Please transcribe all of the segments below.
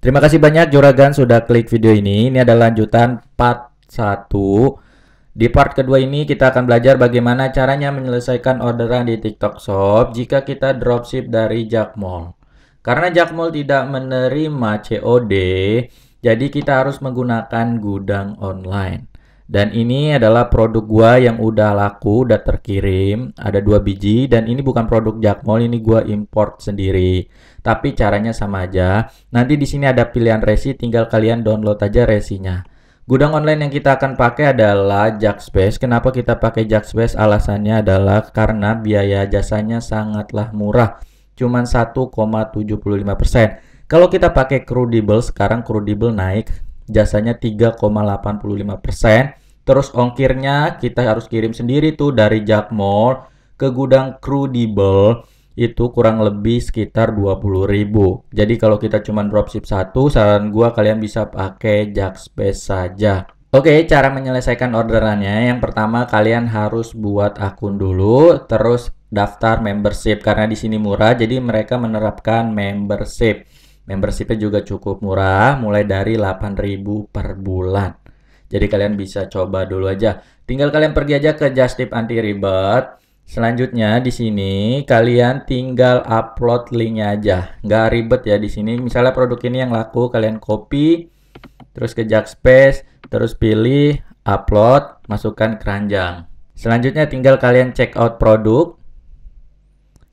Terima kasih banyak Juragan sudah klik video ini. Ini adalah lanjutan part 1. Di part kedua ini kita akan belajar bagaimana caranya menyelesaikan orderan di TikTok Shop jika kita dropship dari Jakmall. Karena Jakmall tidak menerima COD, jadi kita harus menggunakan gudang online. Dan ini adalah produk gua yang udah laku, udah terkirim, ada dua biji dan ini bukan produk Jakmol, ini gua import sendiri. Tapi caranya sama aja. Nanti di sini ada pilihan resi, tinggal kalian download aja resinya. Gudang online yang kita akan pakai adalah Jackspace. Kenapa kita pakai Jackspace? Alasannya adalah karena biaya jasanya sangatlah murah, cuman 1,75%. Kalau kita pakai Crudible sekarang Crudible naik jasanya 3,85%. Terus ongkirnya kita harus kirim sendiri tuh dari Mall ke gudang Crudible itu kurang lebih sekitar 20.000. Jadi kalau kita cuma dropship satu, saran gua kalian bisa pakai Space saja. Oke, cara menyelesaikan orderannya yang pertama kalian harus buat akun dulu, terus daftar membership karena di sini murah, jadi mereka menerapkan membership. Membershipnya juga cukup murah, mulai dari 8.000 per bulan. Jadi kalian bisa coba dulu aja. Tinggal kalian pergi aja ke Just Tip Anti Ribet. Selanjutnya di sini kalian tinggal upload linknya aja, nggak ribet ya di sini. Misalnya produk ini yang laku, kalian copy, terus ke Jackspace, terus pilih upload, masukkan keranjang. Selanjutnya tinggal kalian check out produk.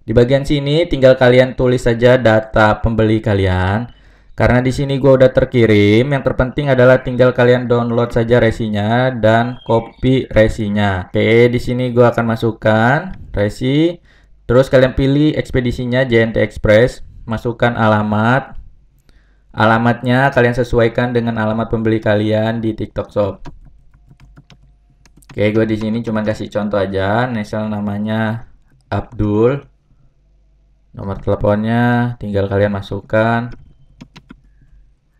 Di bagian sini tinggal kalian tulis saja data pembeli kalian. Karena di sini gua udah terkirim, yang terpenting adalah tinggal kalian download saja resinya dan copy resinya. Oke, di sini gua akan masukkan resi, terus kalian pilih ekspedisinya JNT Express, masukkan alamat. Alamatnya kalian sesuaikan dengan alamat pembeli kalian di TikTok Shop. Oke, gue di sini cuma kasih contoh aja. Nesel namanya Abdul. Nomor teleponnya tinggal kalian masukkan.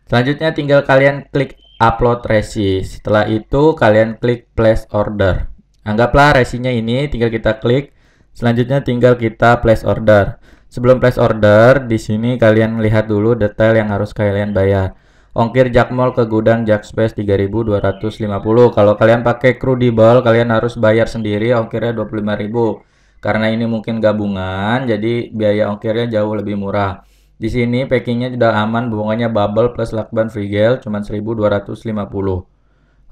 Selanjutnya tinggal kalian klik upload resi. Setelah itu kalian klik place order. Anggaplah resinya ini tinggal kita klik. Selanjutnya tinggal kita place order. Sebelum place order, di sini kalian lihat dulu detail yang harus kalian bayar. Ongkir Jakmol ke gudang Jakspace 3250. Kalau kalian pakai Crudible, kalian harus bayar sendiri ongkirnya 25.000. Karena ini mungkin gabungan, jadi biaya ongkirnya jauh lebih murah. Di sini packingnya sudah aman, bunganya bubble plus lakban frigel cuma 1250.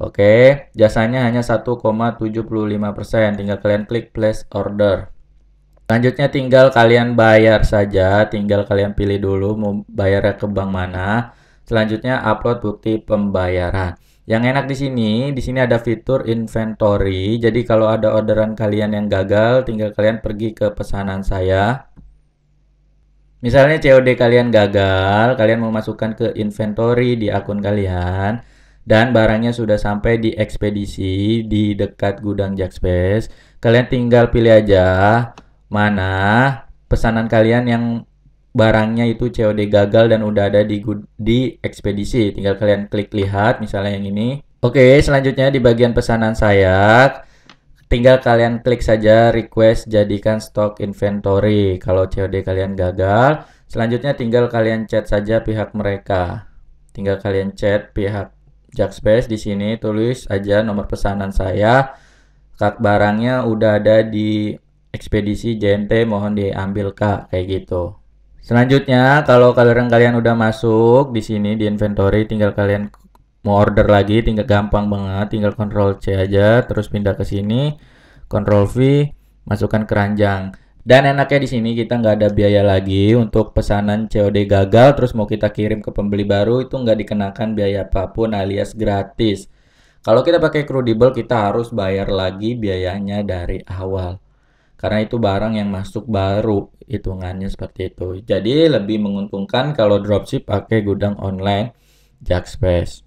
Oke, jasanya hanya 1,75%, tinggal kalian klik place order. Selanjutnya tinggal kalian bayar saja, tinggal kalian pilih dulu mau bayarnya ke bank mana. Selanjutnya upload bukti pembayaran. Yang enak di sini, di sini ada fitur inventory. Jadi kalau ada orderan kalian yang gagal, tinggal kalian pergi ke pesanan saya. Misalnya COD kalian gagal, kalian memasukkan ke inventory di akun kalian dan barangnya sudah sampai di ekspedisi di dekat gudang Jackspace. Kalian tinggal pilih aja mana pesanan kalian yang barangnya itu COD gagal dan udah ada di di ekspedisi. Tinggal kalian klik lihat misalnya yang ini. Oke, selanjutnya di bagian pesanan saya Tinggal kalian klik saja request jadikan stok inventory. Kalau COD kalian gagal, selanjutnya tinggal kalian chat saja pihak mereka. Tinggal kalian chat pihak Jackspace di sini tulis aja nomor pesanan saya. Kak barangnya udah ada di ekspedisi JNT mohon diambil Kak kayak gitu. Selanjutnya kalau kalian kalian udah masuk di sini di inventory tinggal kalian mau order lagi tinggal gampang banget tinggal kontrol C aja terus pindah ke sini kontrol V masukkan keranjang dan enaknya di sini kita nggak ada biaya lagi untuk pesanan COD gagal terus mau kita kirim ke pembeli baru itu nggak dikenakan biaya apapun alias gratis. Kalau kita pakai Credible kita harus bayar lagi biayanya dari awal. Karena itu barang yang masuk baru hitungannya seperti itu. Jadi lebih menguntungkan kalau dropship pakai gudang online Jackspace.